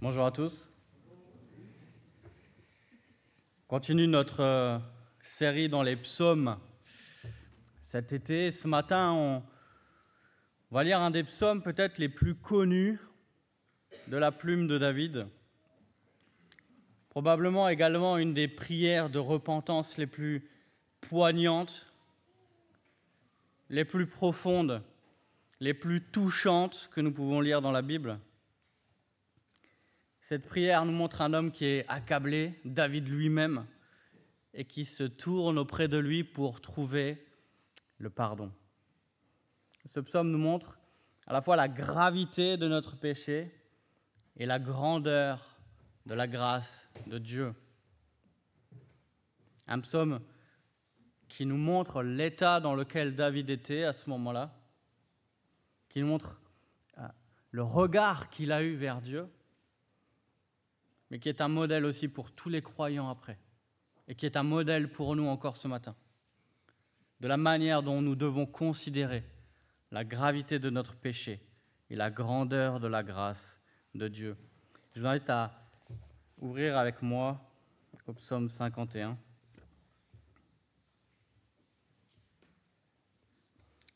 Bonjour à tous. Continue notre euh, série dans les psaumes cet été. Ce matin, on va lire un des psaumes peut-être les plus connus de la plume de David. Probablement également une des prières de repentance les plus poignantes, les plus profondes, les plus touchantes que nous pouvons lire dans la Bible. Cette prière nous montre un homme qui est accablé, David lui-même, et qui se tourne auprès de lui pour trouver le pardon. Ce psaume nous montre à la fois la gravité de notre péché et la grandeur de la grâce de Dieu. Un psaume qui nous montre l'état dans lequel David était à ce moment-là, qui nous montre euh, le regard qu'il a eu vers Dieu, mais qui est un modèle aussi pour tous les croyants après, et qui est un modèle pour nous encore ce matin, de la manière dont nous devons considérer la gravité de notre péché et la grandeur de la grâce de Dieu. Je vous invite à ouvrir avec moi au psaume 51.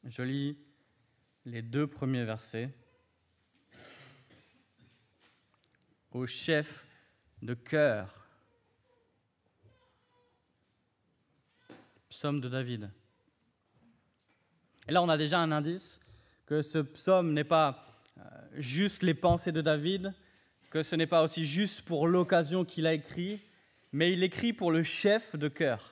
Je lis les deux premiers versets. Au chef de cœur. Psaume de David. Et là, on a déjà un indice que ce psaume n'est pas euh, juste les pensées de David, que ce n'est pas aussi juste pour l'occasion qu'il a écrit, mais il écrit pour le chef de cœur.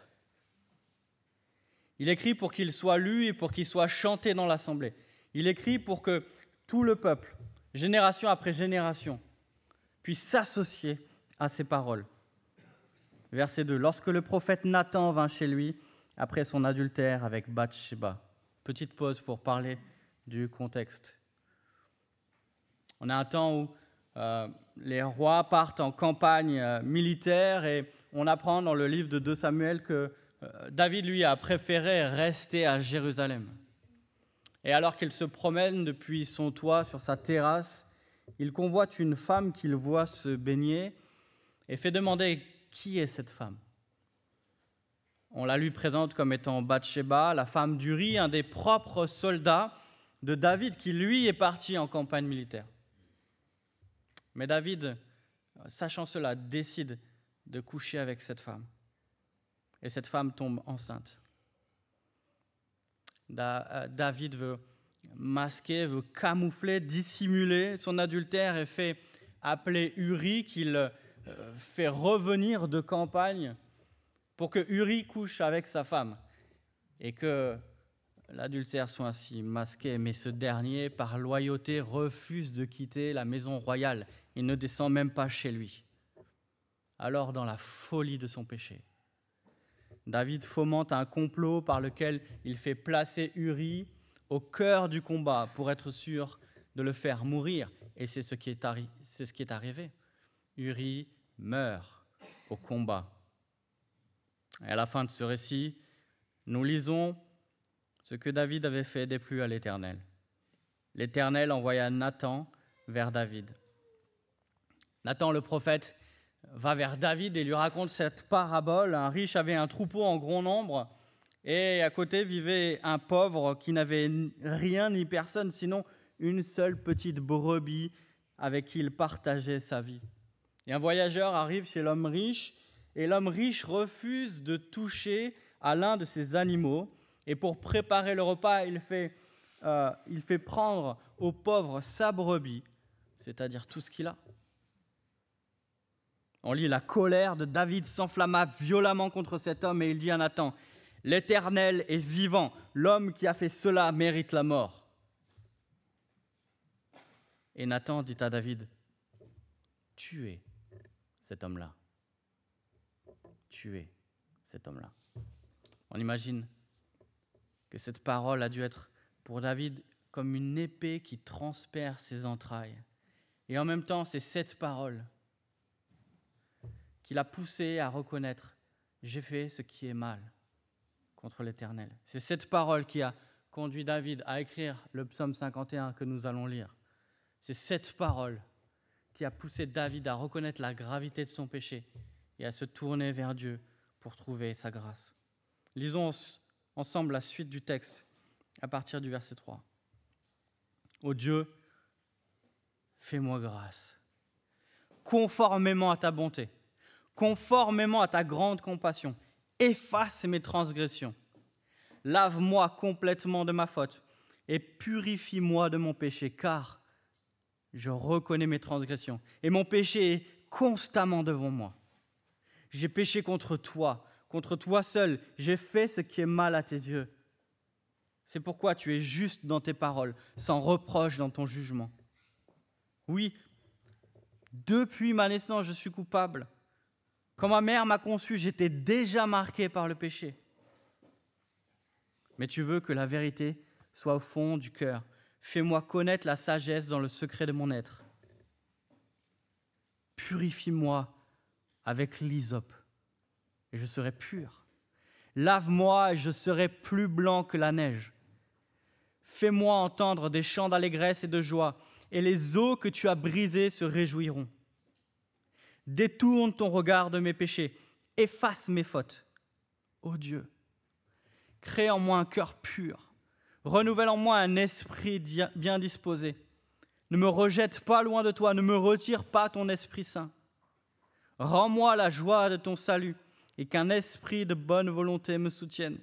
Il écrit pour qu'il soit lu et pour qu'il soit chanté dans l'assemblée. Il écrit pour que tout le peuple, génération après génération, puisse s'associer à ses paroles. Verset 2. Lorsque le prophète Nathan vint chez lui après son adultère avec Bathsheba. Petite pause pour parler du contexte. On a un temps où euh, les rois partent en campagne euh, militaire et on apprend dans le livre de 2 Samuel que euh, David, lui, a préféré rester à Jérusalem. Et alors qu'il se promène depuis son toit sur sa terrasse, il convoite une femme qu'il voit se baigner et fait demander qui est cette femme. On la lui présente comme étant Bathsheba, la femme d'Uri, un des propres soldats de David qui lui est parti en campagne militaire. Mais David, sachant cela, décide de coucher avec cette femme. Et cette femme tombe enceinte. Euh, David veut masquer, veut camoufler, dissimuler son adultère et fait appeler Uri qu'il euh, fait revenir de campagne pour que Uri couche avec sa femme et que l'adultère soit ainsi masqué. Mais ce dernier, par loyauté, refuse de quitter la maison royale. Il ne descend même pas chez lui. Alors, dans la folie de son péché, David fomente un complot par lequel il fait placer Uri au cœur du combat pour être sûr de le faire mourir. Et c'est ce, ce qui est arrivé. Uri meurt au combat. Et à la fin de ce récit, nous lisons ce que David avait fait plus à l'Éternel. L'Éternel envoya Nathan vers David. Nathan le prophète va vers David et lui raconte cette parabole. Un riche avait un troupeau en grand nombre et à côté vivait un pauvre qui n'avait rien ni personne sinon une seule petite brebis avec qui il partageait sa vie. Et un voyageur arrive chez l'homme riche, et l'homme riche refuse de toucher à l'un de ses animaux. Et pour préparer le repas, il fait, euh, prendre au pauvre sa brebis, c'est-à-dire tout ce qu'il a. On lit la colère de David s'enflamma violemment contre cet homme et il dit à Nathan, L'Éternel est vivant, l'homme qui a fait cela mérite la mort. Et Nathan dit à David, Tu es cet homme-là. Tuer cet homme-là. On imagine que cette parole a dû être pour David comme une épée qui transperce ses entrailles. Et en même temps, c'est cette parole qui l'a poussé à reconnaître J'ai fait ce qui est mal contre l'Éternel. C'est cette parole qui a conduit David à écrire le psaume 51 que nous allons lire. C'est cette parole qui a poussé David à reconnaître la gravité de son péché et à se tourner vers Dieu pour trouver sa grâce. Lisons ensemble la suite du texte à partir du verset 3. Ô Dieu, fais-moi grâce, conformément à ta bonté, conformément à ta grande compassion, efface mes transgressions, lave-moi complètement de ma faute et purifie-moi de mon péché, car je reconnais mes transgressions et mon péché est constamment devant moi. J'ai péché contre toi, contre toi seul. J'ai fait ce qui est mal à tes yeux. C'est pourquoi tu es juste dans tes paroles, sans reproche dans ton jugement. Oui, depuis ma naissance, je suis coupable. Quand ma mère m'a conçu, j'étais déjà marqué par le péché. Mais tu veux que la vérité soit au fond du cœur Fais-moi connaître la sagesse dans le secret de mon être. Purifie-moi avec l'hysope, et je serai pur. Lave-moi, et je serai plus blanc que la neige. Fais-moi entendre des chants d'allégresse et de joie, et les eaux que tu as brisées se réjouiront. Détourne ton regard de mes péchés, efface mes fautes. Ô Dieu, crée en moi un cœur pur Renouvelle en moi un esprit bien disposé. Ne me rejette pas loin de toi, ne me retire pas ton Esprit Saint. Rends-moi la joie de ton salut et qu'un esprit de bonne volonté me soutienne.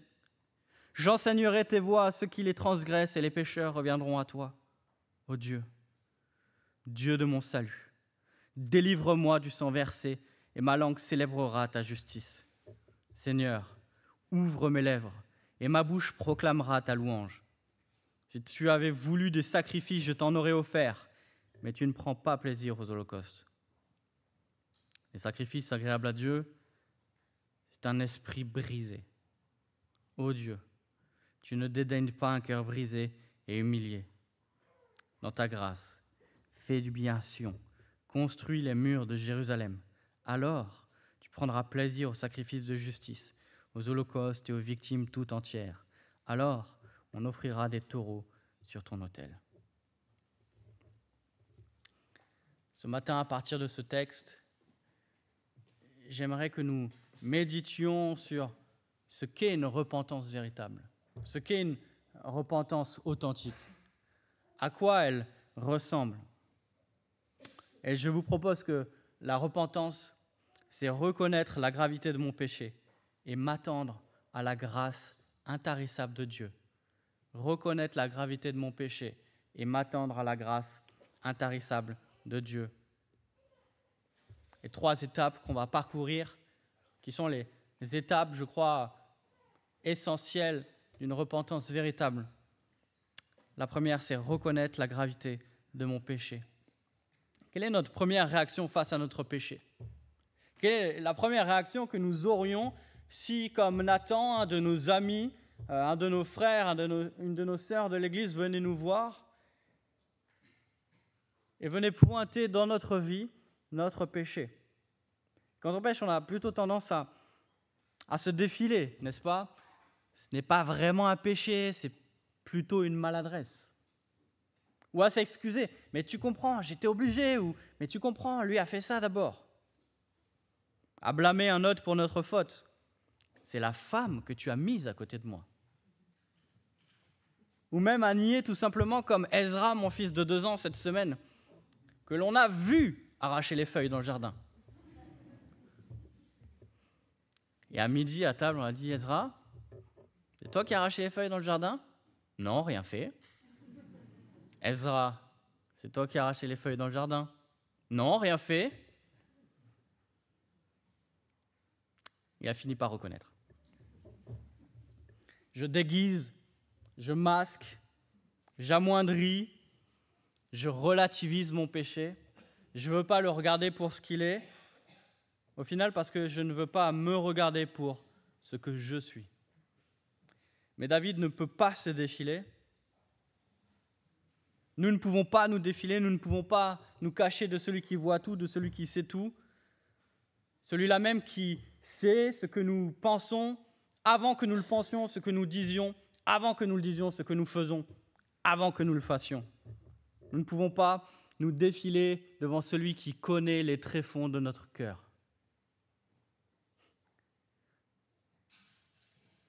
J'enseignerai tes voies à ceux qui les transgressent et les pécheurs reviendront à toi. Ô Dieu, Dieu de mon salut, délivre-moi du sang versé et ma langue célébrera ta justice. Seigneur, ouvre mes lèvres et ma bouche proclamera ta louange. Si tu avais voulu des sacrifices, je t'en aurais offert, mais tu ne prends pas plaisir aux holocaustes. Les sacrifices agréables à Dieu, c'est un esprit brisé. Ô oh Dieu, tu ne dédaignes pas un cœur brisé et humilié. Dans ta grâce, fais du bien Sion, construis les murs de Jérusalem. Alors, tu prendras plaisir aux sacrifices de justice, aux holocaustes et aux victimes tout entières. Alors, on offrira des taureaux sur ton autel. Ce matin, à partir de ce texte, j'aimerais que nous méditions sur ce qu'est une repentance véritable, ce qu'est une repentance authentique, à quoi elle ressemble. Et je vous propose que la repentance, c'est reconnaître la gravité de mon péché et m'attendre à la grâce intarissable de Dieu reconnaître la gravité de mon péché et m'attendre à la grâce intarissable de Dieu. Et trois étapes qu'on va parcourir, qui sont les, étapes, je crois, essentielles d'une repentance véritable. La première, c'est reconnaître la gravité de mon péché. Quelle est notre première réaction face à notre péché Quelle est la première réaction que nous aurions si, comme Nathan, un de nos amis, euh, un de nos frères, une de nos sœurs de l'Église venez nous voir et venez pointer dans notre vie notre péché. Quand on pêche, on a plutôt tendance à, à se défiler, n'est-ce pas Ce n'est pas vraiment un péché, c'est plutôt une maladresse. Ou à s'excuser, mais tu comprends, j'étais obligé, ou mais tu comprends, lui a fait ça d'abord. À blâmer un autre pour notre faute c'est la femme que tu as mise à côté de moi. Ou même à nier tout simplement comme Ezra, mon fils de deux ans cette semaine, que l'on a vu arracher les feuilles dans le jardin. Et à midi, à table, on a dit Ezra, c'est toi qui as arraché les feuilles dans le jardin Non, rien fait. Ezra, c'est toi qui as arraché les feuilles dans le jardin Non, rien fait. Il a fini par reconnaître je déguise, je masque, j'amoindris, je relativise mon péché, je ne veux pas le regarder pour ce qu'il est, au final parce que je ne veux pas me regarder pour ce que je suis. Mais David ne peut pas se défiler. Nous ne pouvons pas nous défiler, nous ne pouvons pas nous cacher de celui qui voit tout, de celui qui sait tout, celui-là même qui sait ce que nous pensons, avant que nous le pensions, ce que nous disions, avant que nous le disions, ce que nous faisons, avant que nous le fassions. Nous ne pouvons pas nous défiler devant celui qui connaît les tréfonds de notre cœur.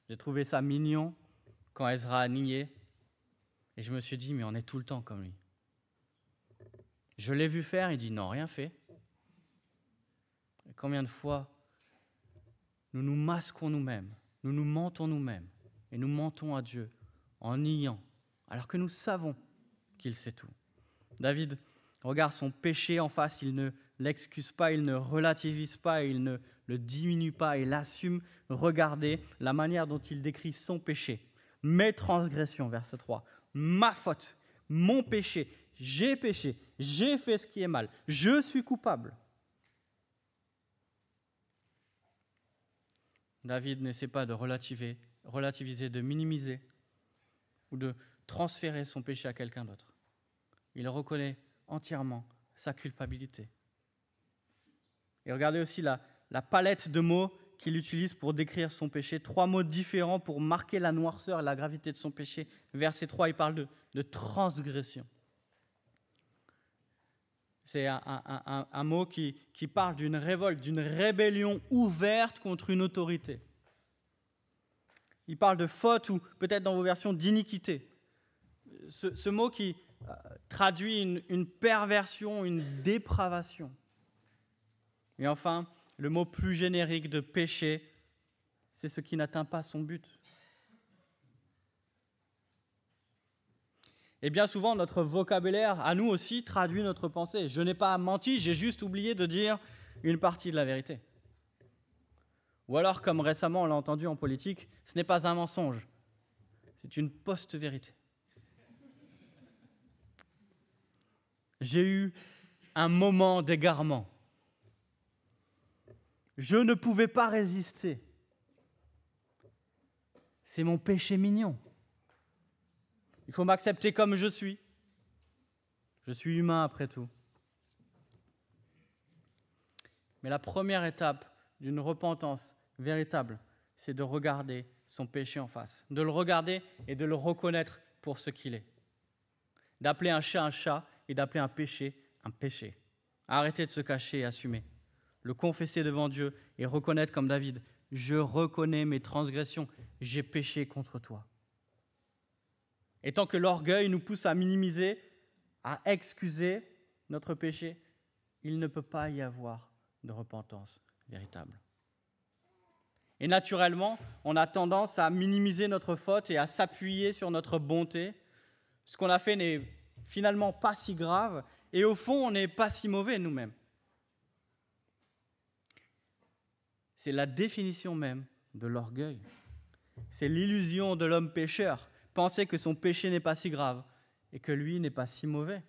J'ai trouvé ça mignon quand Ezra a nié. Et je me suis dit, mais on est tout le temps comme lui. Je l'ai vu faire, il dit non, rien fait. combien de fois nous nous masquons nous-mêmes nous nous mentons nous-mêmes et nous mentons à Dieu en niant, alors que nous savons qu'il sait tout. David regarde son péché en face, il ne l'excuse pas, il ne relativise pas, il ne le diminue pas, il l'assume. regardez la manière dont il décrit son péché. Mes transgressions, verset 3, ma faute, mon péché, j'ai péché, j'ai fait ce qui est mal, je suis coupable. David n'essaie pas de relativiser, de minimiser ou de transférer son péché à quelqu'un d'autre. Il reconnaît entièrement sa culpabilité. Et regardez aussi la, palette de mots qu'il utilise pour décrire son péché. Trois mots différents pour marquer la noirceur et la gravité de son péché. Verset 3, il parle de transgression. C'est un, mot qui, qui parle d'une révolte, d'une rébellion ouverte contre une autorité. Il parle de faute ou peut-être dans vos versions d'iniquité. Ce, mot qui euh, traduit une, perversion, une dépravation. Et enfin, le mot plus générique de péché, c'est ce qui n'atteint pas son but. Et bien souvent, notre vocabulaire, à nous aussi, traduit notre pensée. Je n'ai pas menti, j'ai juste oublié de dire une partie de la vérité. Ou alors, comme récemment on l'a entendu en politique, ce n'est pas un mensonge, c'est une post-vérité. J'ai eu un moment d'égarement. Je ne pouvais pas résister. C'est mon péché mignon. Il faut m'accepter comme je suis. Je suis humain après tout. Mais la première étape d'une repentance véritable, c'est de regarder son péché en face, de le regarder et de le reconnaître pour ce qu'il est. D'appeler un chat un chat et d'appeler un péché un péché. Arrêter de se cacher et assumer. Le confesser devant Dieu et reconnaître comme David, je reconnais mes transgressions, j'ai péché contre toi. Et tant que l'orgueil nous pousse à minimiser, à excuser notre péché, il ne peut pas y avoir de repentance véritable. Et naturellement, on a tendance à minimiser notre faute et à s'appuyer sur notre bonté. Ce qu'on a fait n'est finalement pas si grave et au fond, on n'est pas si mauvais nous-mêmes. C'est la définition même de l'orgueil. C'est l'illusion de l'homme pécheur penser que son péché n'est pas si grave et que lui n'est pas si mauvais.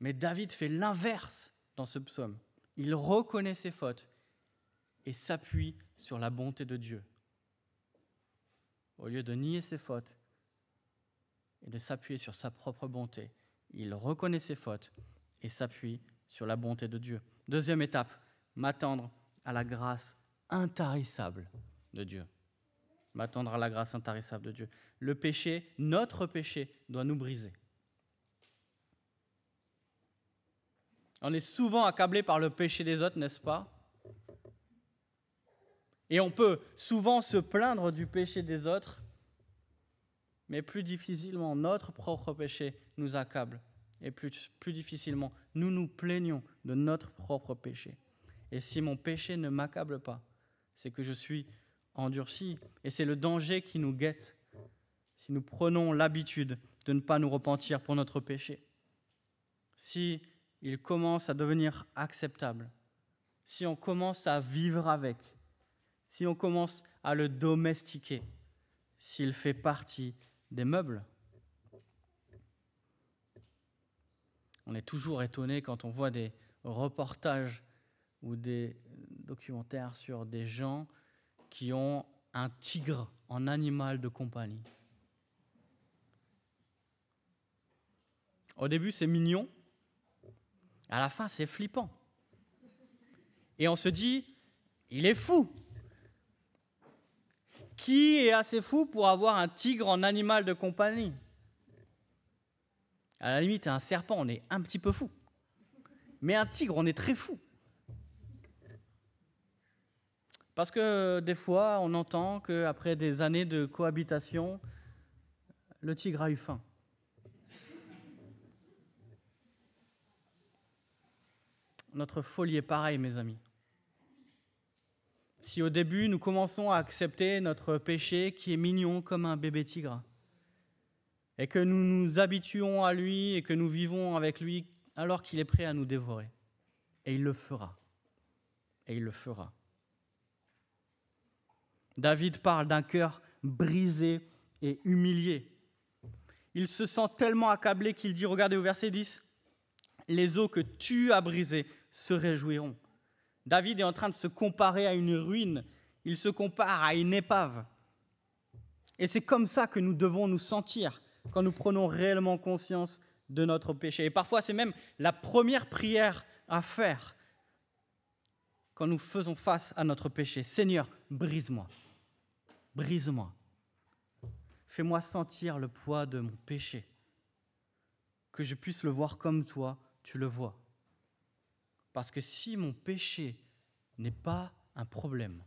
Mais David fait l'inverse dans ce psaume. Il reconnaît ses fautes et s'appuie sur la bonté de Dieu. Au lieu de nier ses fautes et de s'appuyer sur sa propre bonté, il reconnaît ses fautes et s'appuie sur la bonté de Dieu. Deuxième étape, m'attendre à la grâce intarissable de Dieu. M'attendre à la grâce intarissable de Dieu. Le péché, notre péché, doit nous briser. On est souvent accablé par le péché des autres, n'est-ce pas Et on peut souvent se plaindre du péché des autres, mais plus difficilement notre propre péché nous accable. Et plus, plus difficilement, nous nous plaignons de notre propre péché. Et si mon péché ne m'accable pas, c'est que je suis endurci. Et c'est le danger qui nous guette si nous prenons l'habitude de ne pas nous repentir pour notre péché. Si il commence à devenir acceptable, si on commence à vivre avec, si on commence à le domestiquer, s'il fait partie des meubles. On est toujours étonné quand on voit des reportages ou des documentaires sur des gens qui ont un tigre en animal de compagnie. Au début, c'est mignon. À la fin, c'est flippant. Et on se dit, il est fou. Qui est assez fou pour avoir un tigre en animal de compagnie À la limite, un serpent, on est un petit peu fou. Mais un tigre, on est très fou. Parce que euh, des fois, on entend qu'après des années de cohabitation, le tigre a eu faim. Notre folie est pareille, mes amis. Si au début, nous commençons à accepter notre péché qui est mignon comme un bébé tigre, et que nous nous habituons à lui et que nous vivons avec lui alors qu'il est prêt à nous dévorer, et il le fera, et il le fera. David parle d'un cœur brisé et humilié. Il se sent tellement accablé qu'il dit, regardez au verset 10, les eaux que tu as brisées se réjouiront. David est en train de se comparer à une ruine, il se compare à une épave. Et c'est comme ça que nous devons nous sentir quand nous prenons réellement conscience de notre péché. Et parfois, c'est même la première prière à faire quand nous faisons face à notre péché. Seigneur, brise-moi. Brise-moi. Fais-moi sentir le poids de mon péché. Que je puisse le voir comme toi, tu le vois. Parce que si mon péché n'est pas un problème,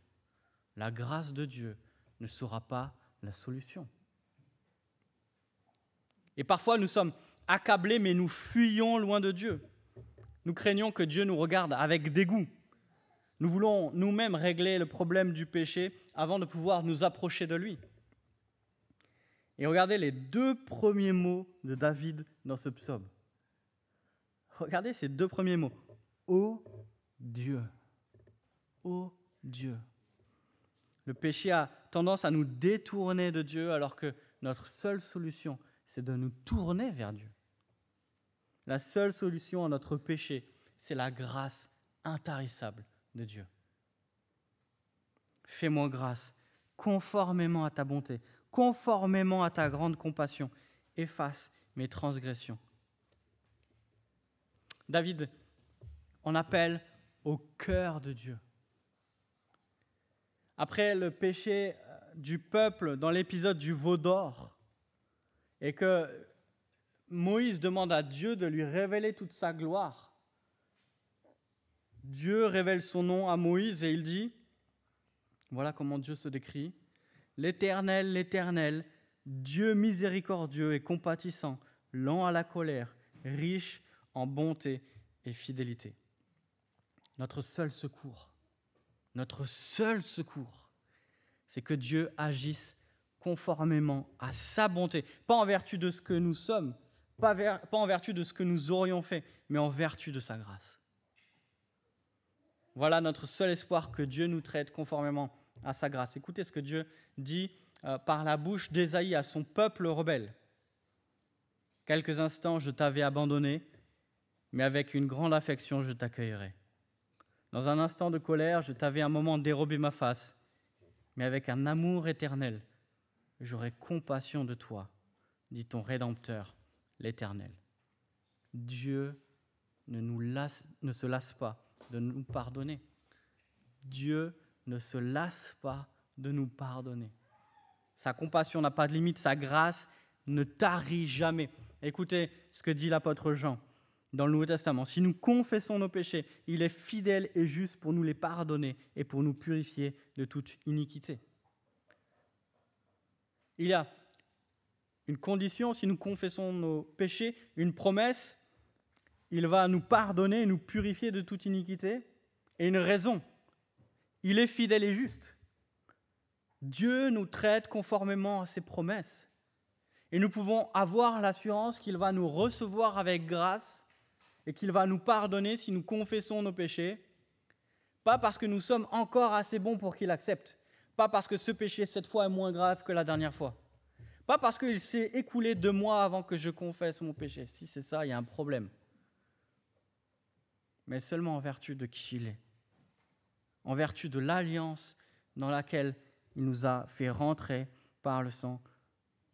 la grâce de Dieu ne sera pas la solution. Et parfois, nous sommes accablés, mais nous fuyons loin de Dieu. Nous craignons que Dieu nous regarde avec dégoût nous voulons nous-mêmes régler le problème du péché avant de pouvoir nous approcher de lui. Et regardez les deux premiers mots de David dans ce psaume. Regardez ces deux premiers mots. Ô oh Dieu. Ô Dieu. Le péché a tendance à nous détourner de Dieu alors que notre seule solution, c'est de nous tourner vers Dieu. La seule solution à notre péché, c'est la grâce intarissable de Dieu. Fais-moi grâce, conformément à ta bonté, conformément à ta grande compassion, efface mes transgressions. David, on appelle au cœur de Dieu. Après le péché euh, du peuple dans l'épisode du veau d'or, et que Moïse demande à Dieu de lui révéler toute sa gloire, Dieu révèle son nom à Moïse et il dit, voilà comment Dieu se décrit, l'Éternel, l'Éternel, Dieu miséricordieux et compatissant, lent à la colère, riche en bonté et fidélité. Notre seul secours, notre seul secours, c'est que Dieu agisse conformément à sa bonté, pas en vertu de ce que nous sommes, pas, pas en vertu de ce que nous aurions fait, mais en vertu de sa grâce. Voilà notre seul espoir que Dieu nous traite conformément à sa grâce. Écoutez ce que Dieu dit euh, par la bouche d'Ésaïe à son peuple rebelle. Quelques instants, je t'avais abandonné, mais avec une grande affection, je t'accueillerai. Dans un instant de colère, je t'avais un moment dérobé ma face, mais avec un amour éternel, j'aurai compassion de toi, dit ton Rédempteur, l'Éternel. Dieu ne, nous ne se lasse pas de nous pardonner. Dieu ne se lasse pas de nous pardonner. Sa compassion n'a pas de limite, sa grâce ne tarit jamais. Écoutez ce que dit l'apôtre Jean dans le Nouveau Testament. Si nous confessons nos péchés, il est fidèle et juste pour nous les pardonner et pour nous purifier de toute iniquité. Il y a une condition, si nous confessons nos péchés, une promesse, il va nous pardonner, nous purifier de toute iniquité. Et une raison, il est fidèle et juste. Dieu nous traite conformément à ses promesses. Et nous pouvons avoir l'assurance qu'il va nous recevoir avec grâce et qu'il va nous pardonner si nous confessons nos péchés. Pas parce que nous sommes encore assez bons pour qu'il accepte. Pas parce que ce péché cette fois est moins grave que la dernière fois. Pas parce qu'il s'est écoulé deux mois avant que je confesse mon péché. Si c'est ça, il y a un problème mais seulement en vertu de qui il est, en vertu de l'alliance dans laquelle il nous a fait rentrer par le sang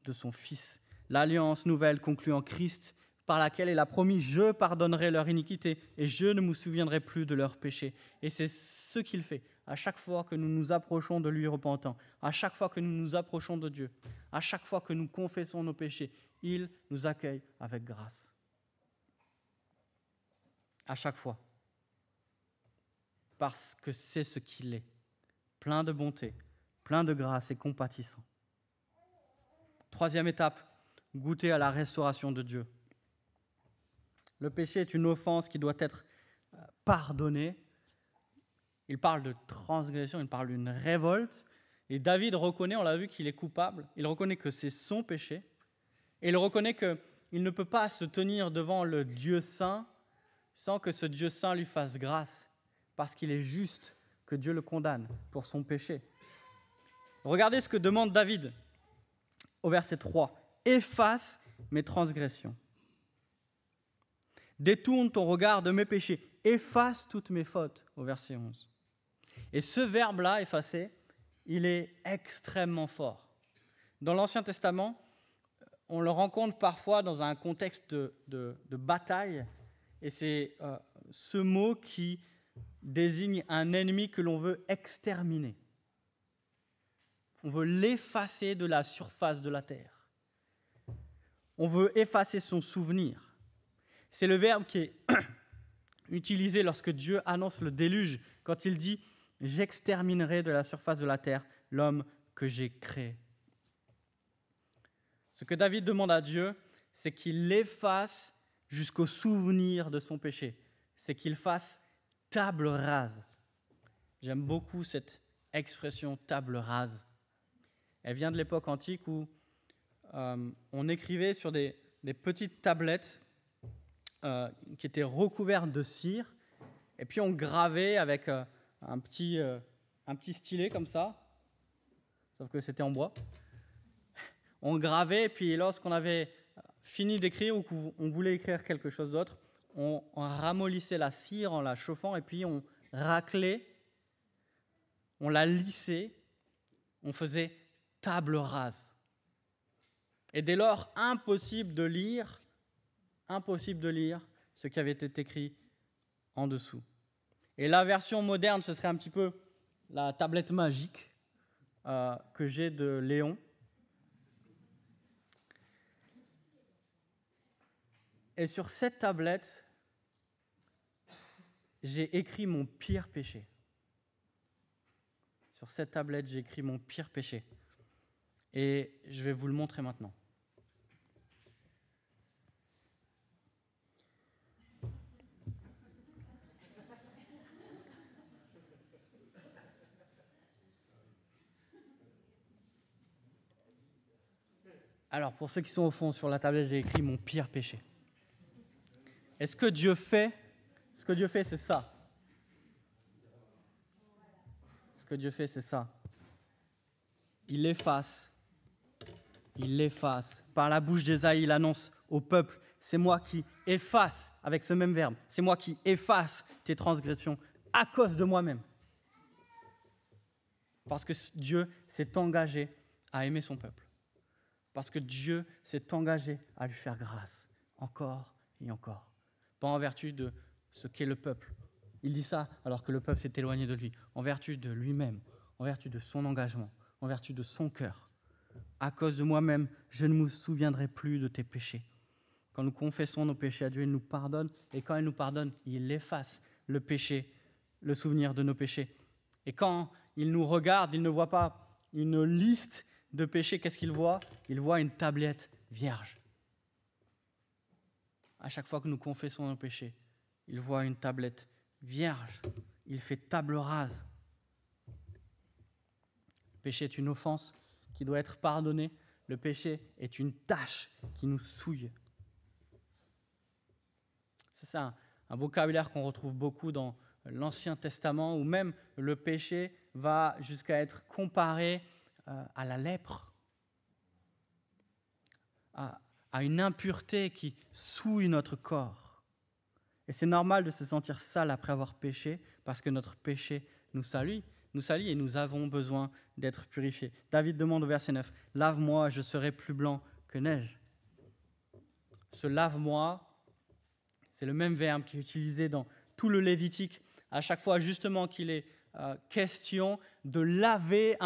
de son Fils. L'alliance nouvelle conclue en Christ par laquelle il a promis Je pardonnerai leur iniquité et je ne me souviendrai plus de leurs péchés. Et c'est ce qu'il fait à chaque fois que nous nous approchons de lui repentant, à chaque fois que nous nous approchons de Dieu, à chaque fois que nous confessons nos péchés. Il nous accueille avec grâce à chaque fois. Parce que c'est ce qu'il est, plein de bonté, plein de grâce et compatissant. Troisième étape, goûter à la restauration de Dieu. Le péché est une offense qui doit être euh, pardonnée. Il parle de transgression, il parle d'une révolte. Et David reconnaît, on l'a vu, qu'il est coupable. Il reconnaît que c'est son péché. Et il reconnaît qu'il ne peut pas se tenir devant le Dieu saint sans que ce Dieu saint lui fasse grâce, parce qu'il est juste que Dieu le condamne pour son péché. Regardez ce que demande David au verset 3. Efface mes transgressions. Détourne ton regard de mes péchés. Efface toutes mes fautes au verset 11. Et ce verbe-là, effacer, il est extrêmement fort. Dans l'Ancien Testament, on le rencontre parfois dans un contexte de, de bataille et c'est euh, ce mot qui désigne un ennemi que l'on veut exterminer. On veut l'effacer de la surface de la terre. On veut effacer son souvenir. C'est le verbe qui est utilisé lorsque Dieu annonce le déluge, quand il dit ⁇ J'exterminerai de la surface de la terre l'homme que j'ai créé ⁇ Ce que David demande à Dieu, c'est qu'il efface jusqu'au souvenir de son péché. C'est qu'il fasse table rase. J'aime beaucoup cette expression table rase. Elle vient de l'époque antique où euh, on écrivait sur des, petites tablettes euh, qui étaient recouvertes de cire, et puis on gravait avec euh, un, petit, un petit stylet comme ça, sauf que c'était en bois. On gravait, et puis lorsqu'on avait Fini d'écrire ou qu'on voulait écrire quelque chose d'autre, on, ramollissait la cire en la chauffant et puis on raclait, on la lissait, on faisait table rase. Et dès lors, impossible de lire, impossible de lire ce qui avait été écrit en dessous. Et la version moderne, ce serait un petit peu la tablette magique euh, que j'ai de Léon, Et sur cette tablette, j'ai écrit mon pire péché. Sur cette tablette, j'ai écrit mon pire péché. Et je vais vous le montrer maintenant. Alors, pour ceux qui sont au fond sur la tablette, j'ai écrit mon pire péché. Et ce que Dieu fait, ce que Dieu fait, c'est ça. Ce que Dieu fait, c'est ça. Il efface. Il efface. Par la bouche d'Ésaïe, il annonce au peuple, c'est moi qui efface, avec ce même verbe, c'est moi qui efface tes transgressions à cause de moi-même. Parce que Dieu s'est engagé à aimer son peuple. Parce que Dieu s'est engagé à lui faire grâce, encore et encore pas en vertu de ce qu'est le peuple. Il dit ça alors que le peuple s'est éloigné de lui, en vertu de lui-même, en vertu de son engagement, en vertu de son cœur. À cause de moi-même, je ne me souviendrai plus de tes péchés. Quand nous confessons nos péchés à Dieu, il nous pardonne, et quand il nous pardonne, il efface le péché, le souvenir de nos péchés. Et quand il nous regarde, il ne voit pas une liste de péchés, qu'est-ce qu'il voit Il voit une tablette vierge à chaque fois que nous confessons nos péchés, il voit une tablette vierge, il fait table rase. Le péché est une offense qui doit être pardonnée, le péché est une tâche qui nous souille. C'est ça, un vocabulaire qu'on retrouve beaucoup dans l'Ancien Testament, où même le péché va jusqu'à être comparé euh, à la lèpre, à une impureté qui souille notre corps. Et c'est normal de se sentir sale après avoir péché, parce que notre péché nous salue, nous salit et nous avons besoin d'être purifiés. David demande au verset 9, Lave-moi, je serai plus blanc que neige. Ce lave-moi, c'est le même verbe qui est utilisé dans tout le Lévitique, à chaque fois justement qu'il est euh, question de laver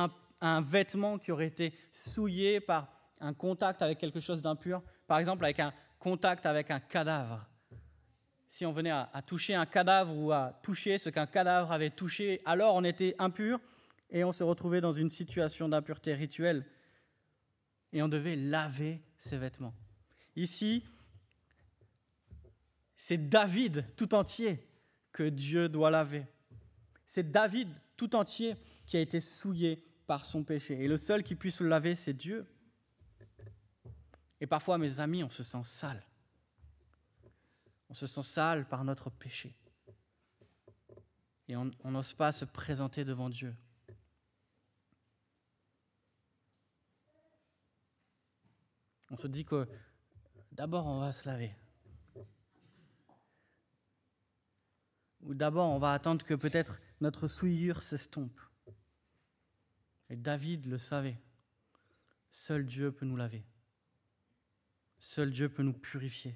un vêtement qui aurait été souillé par un contact avec quelque chose d'impur, par exemple avec un contact avec un cadavre. Si on venait à, toucher un cadavre ou à toucher ce qu'un cadavre avait touché, alors on était impur et on se retrouvait dans une situation d'impureté rituelle et on devait laver ses vêtements. Ici, c'est David tout entier que Dieu doit laver. C'est David tout entier qui a été souillé par son péché. Et le seul qui puisse le laver, c'est Dieu. Et parfois, mes amis, on se sent sale. On se sent sale par notre péché. Et on n'ose pas se présenter devant Dieu. On se dit que d'abord on va se laver. Ou d'abord on va attendre que peut-être notre souillure s'estompe. Et David le savait. Seul Dieu peut nous laver. Seul Dieu peut nous purifier.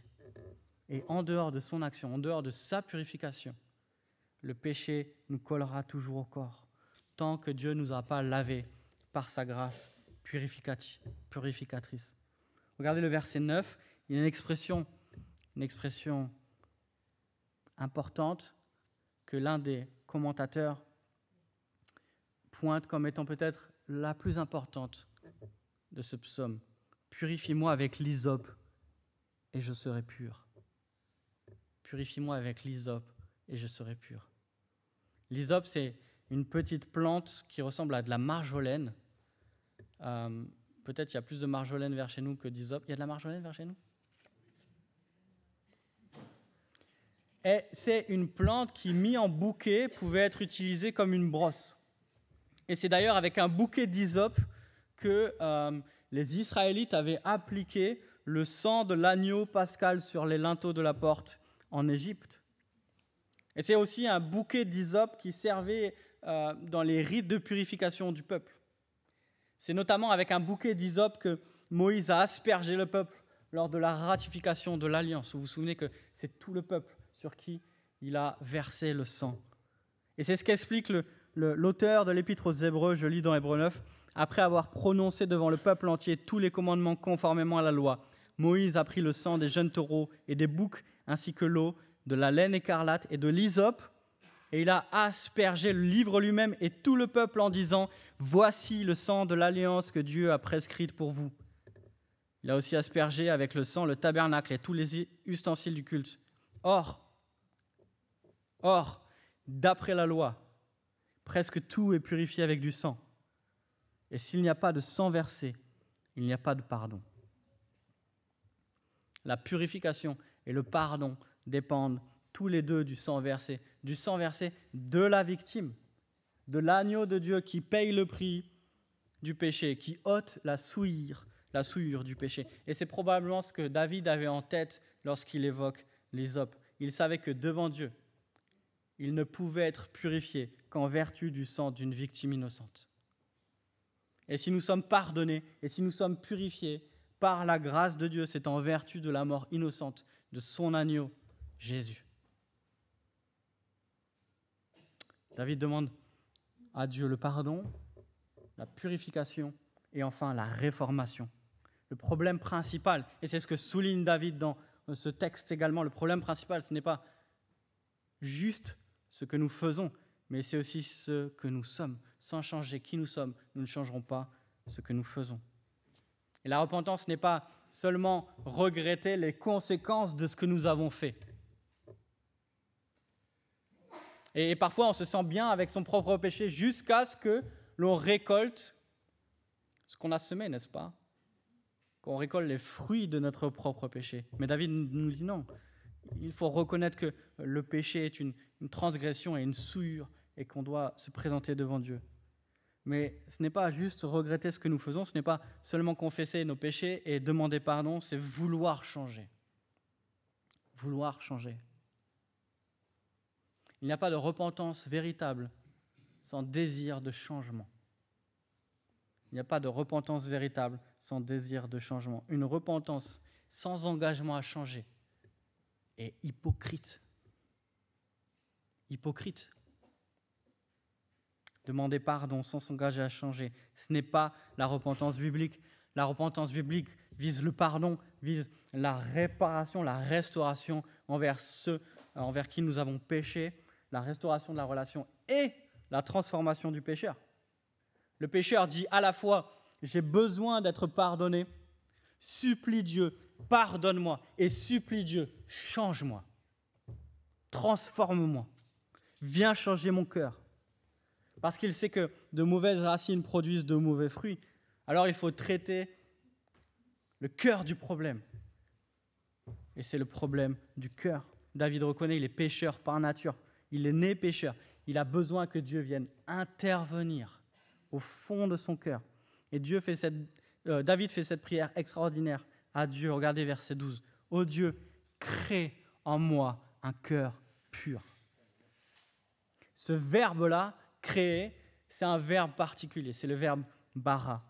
Et en dehors de son action, en dehors de sa purification, le péché nous collera toujours au corps, tant que Dieu ne nous a pas lavés par sa grâce purificatrice. Regardez le verset 9, il y a une expression, une expression importante que l'un des commentateurs pointe comme étant peut-être la plus importante de ce psaume. Purifie-moi avec l'hysope et je serai pur. Purifie-moi avec l'hysope et je serai pur. L'hysope, c'est une petite plante qui ressemble à de la marjolaine. Euh, peut-être il y a plus de marjolaine vers chez nous que d'hysope. Il y a de la marjolaine vers chez nous Et c'est une plante qui, mise en bouquet, pouvait être utilisée comme une brosse. Et c'est d'ailleurs avec un bouquet d'hysope que euh, les Israélites avaient appliqué le sang de l'agneau pascal sur les linteaux de la porte en Égypte. Et c'est aussi un bouquet d'hysope qui servait euh, dans les rites de purification du peuple. C'est notamment avec un bouquet d'hysope que Moïse a aspergé le peuple lors de la ratification de l'alliance. Vous vous souvenez que c'est tout le peuple sur qui il a versé le sang. Et c'est ce qu'explique l'auteur de l'épître aux Hébreux, je lis dans Hébreux 9, après avoir prononcé devant le peuple entier tous les commandements conformément à la loi, Moïse a pris le sang des jeunes taureaux et des boucs, ainsi que l'eau, de la laine écarlate et de l'hysope, et il a aspergé le livre lui-même et tout le peuple en disant Voici le sang de l'alliance que Dieu a prescrite pour vous. Il a aussi aspergé avec le sang le tabernacle et tous les ustensiles du culte. Or, or, d'après la loi, presque tout est purifié avec du sang. Et s'il n'y a pas de sang versé, il n'y a pas de pardon. La purification et le pardon dépendent tous les deux du sang versé, du sang versé de la victime, de l'agneau de Dieu qui paye le prix du péché, qui ôte la souillure, la souillure du péché. Et c'est probablement ce que David avait en tête lorsqu'il évoque l'ésope. Il savait que devant Dieu, il ne pouvait être purifié qu'en vertu du sang d'une victime innocente et si nous sommes pardonnés, et si nous sommes purifiés par la grâce de Dieu, c'est en vertu de la mort innocente de son agneau, Jésus. David demande à Dieu le pardon, la purification et enfin la réformation. Le problème principal, et c'est ce que souligne David dans euh, ce texte également, le problème principal, ce n'est pas juste ce que nous faisons, mais c'est aussi ce que nous sommes sans changer qui nous sommes, nous ne changerons pas ce que nous faisons. Et la repentance n'est pas seulement regretter les conséquences de ce que nous avons fait. Et, parfois, on se sent bien avec son propre péché jusqu'à ce que l'on récolte ce qu'on a semé, n'est-ce pas Qu'on récolte les fruits de notre propre péché. Mais David nous dit non. Il faut reconnaître que le péché est une, transgression et une souillure et qu'on doit se présenter devant Dieu. Mais ce n'est pas juste regretter ce que nous faisons, ce n'est pas seulement confesser nos péchés et demander pardon, c'est vouloir changer. Vouloir changer. Il n'y a pas de repentance véritable sans désir de changement. Il n'y a pas de repentance véritable sans désir de changement. Une repentance sans engagement à changer est hypocrite. Hypocrite demander pardon sans s'engager à changer. Ce n'est pas la repentance biblique. La repentance biblique vise le pardon, vise la réparation, la restauration envers ceux euh, envers qui nous avons péché, la restauration de la relation et la transformation du pécheur. Le pécheur dit à la fois j'ai besoin d'être pardonné, supplie Dieu, pardonne-moi et supplie Dieu, change-moi, transforme-moi, viens changer mon cœur parce qu'il sait que de mauvaises racines produisent de mauvais fruits. Alors il faut traiter le cœur du problème. Et c'est le problème du cœur. David reconnaît, il est pécheur par nature. Il est né pécheur. Il a besoin que Dieu vienne intervenir au fond de son cœur. Et Dieu fait cette, euh, David fait cette prière extraordinaire à Dieu. Regardez verset 12. Ô Dieu, crée en moi un cœur pur. Ce verbe-là, créer, c'est un verbe particulier, c'est le verbe bara.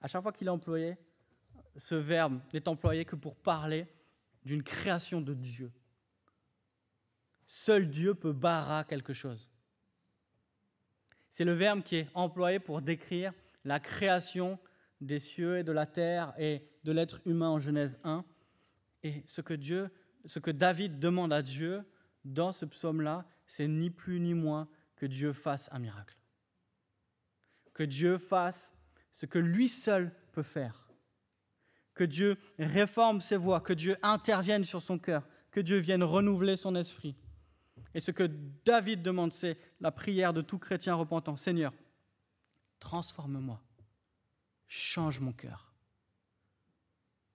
À chaque fois qu'il est employé, ce verbe n'est employé que pour parler d'une création de Dieu. Seul Dieu peut bara quelque chose. C'est le verbe qui est employé pour décrire la création des cieux et de la terre et de l'être humain en Genèse 1. Et ce que Dieu, ce que David demande à Dieu dans ce psaume-là, c'est ni plus ni moins que Dieu fasse un miracle. Que Dieu fasse ce que lui seul peut faire. Que Dieu réforme ses voies, que Dieu intervienne sur son cœur, que Dieu vienne renouveler son esprit. Et ce que David demande, c'est la prière de tout chrétien repentant. Seigneur, transforme-moi, change mon cœur,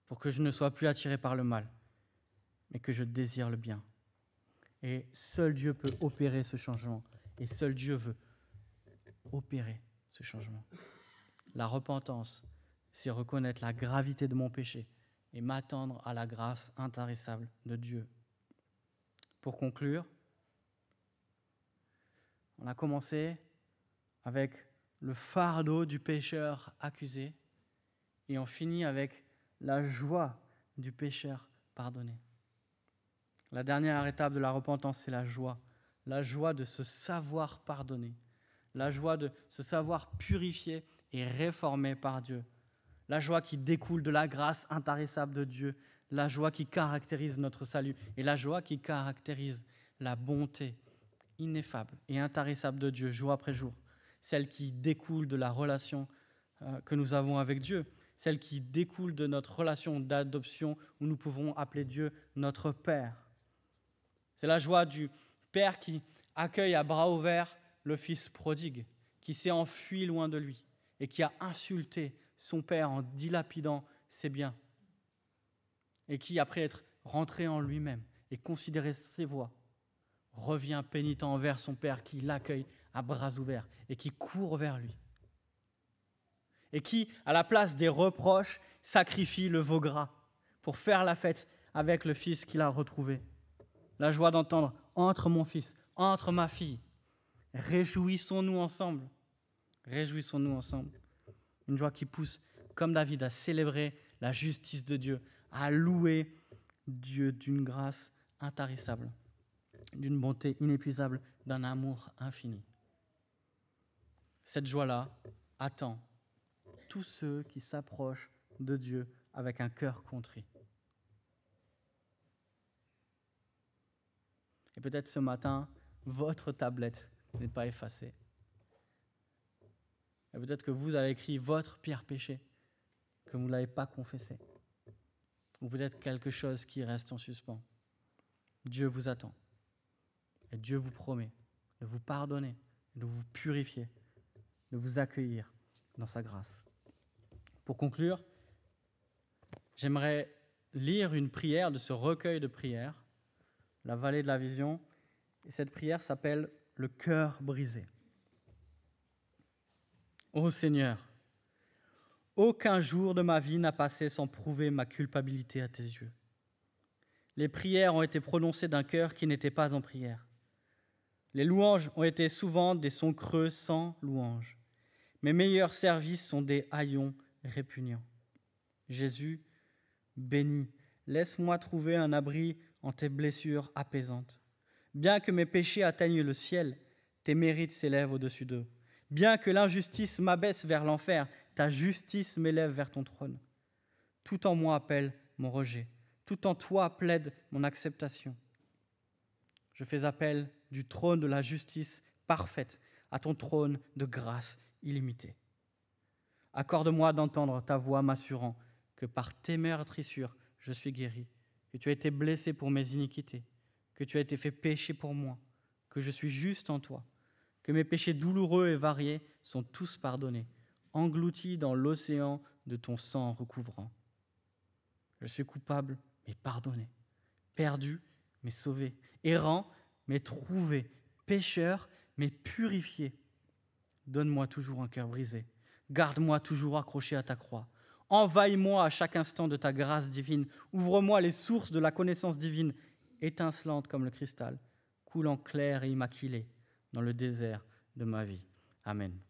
pour que je ne sois plus attiré par le mal, mais que je désire le bien. Et seul Dieu peut opérer ce changement. Et seul Dieu veut opérer ce changement. La repentance, c'est reconnaître la gravité de mon péché et m'attendre à la grâce intarissable de Dieu. Pour conclure, on a commencé avec le fardeau du pécheur accusé et on finit avec la joie du pécheur pardonné. La dernière étape de la repentance, c'est la joie la joie de se savoir pardonné, la joie de se savoir purifié et réformé par Dieu, la joie qui découle de la grâce intarissable de Dieu, la joie qui caractérise notre salut et la joie qui caractérise la bonté ineffable et intarissable de Dieu jour après jour, celle qui découle de la relation euh, que nous avons avec Dieu, celle qui découle de notre relation d'adoption où nous pouvons appeler Dieu notre Père. C'est la joie du, Père qui accueille à bras ouverts le fils prodigue, qui s'est enfui loin de lui et qui a insulté son père en dilapidant ses biens, et qui, après être rentré en lui-même et considéré ses voies, revient pénitent vers son père qui l'accueille à bras ouverts et qui court vers lui, et qui, à la place des reproches, sacrifie le veau gras pour faire la fête avec le fils qu'il a retrouvé la joie d'entendre Entre mon fils, entre ma fille. Réjouissons-nous ensemble. Réjouissons-nous ensemble. Une joie qui pousse, comme David, à célébrer la justice de Dieu, à louer Dieu d'une grâce intarissable, d'une bonté inépuisable, d'un amour infini. Cette joie-là attend tous ceux qui s'approchent de Dieu avec un cœur contrit. peut-être ce matin, votre tablette n'est pas effacée. Et peut-être que vous avez écrit votre pire péché, que vous ne l'avez pas confessé. Vous peut-être quelque chose qui reste en suspens. Dieu vous attend. Et Dieu vous promet de vous pardonner, de vous purifier, de vous accueillir dans sa grâce. Pour conclure, j'aimerais lire une prière de ce recueil de prières la vallée de la vision. Et cette prière s'appelle le cœur brisé. Ô Seigneur, aucun jour de ma vie n'a passé sans prouver ma culpabilité à tes yeux. Les prières ont été prononcées d'un cœur qui n'était pas en prière. Les louanges ont été souvent des sons creux sans louange. Mes meilleurs services sont des haillons répugnants. Jésus, béni, laisse-moi trouver un abri en tes blessures apaisantes. Bien que mes péchés atteignent le ciel, tes mérites s'élèvent au-dessus d'eux. Bien que l'injustice m'abaisse vers l'enfer, ta justice m'élève vers ton trône. Tout en moi appelle mon rejet, tout en toi plaide mon acceptation. Je fais appel du trône de la justice parfaite à ton trône de grâce illimitée. Accorde-moi d'entendre ta voix m'assurant que par tes meurtrissures je suis guéri que tu as été blessé pour mes iniquités, que tu as été fait péché pour moi, que je suis juste en toi, que mes péchés douloureux et variés sont tous pardonnés, engloutis dans l'océan de ton sang recouvrant. Je suis coupable, mais pardonné, perdu, mais sauvé, errant, mais trouvé, pécheur, mais purifié. Donne-moi toujours un cœur brisé, garde-moi toujours accroché à ta croix, Envahis-moi à chaque instant de ta grâce divine. Ouvre-moi les sources de la connaissance divine, étincelante comme le cristal, coulant clair et immaculé dans le désert de ma vie. Amen.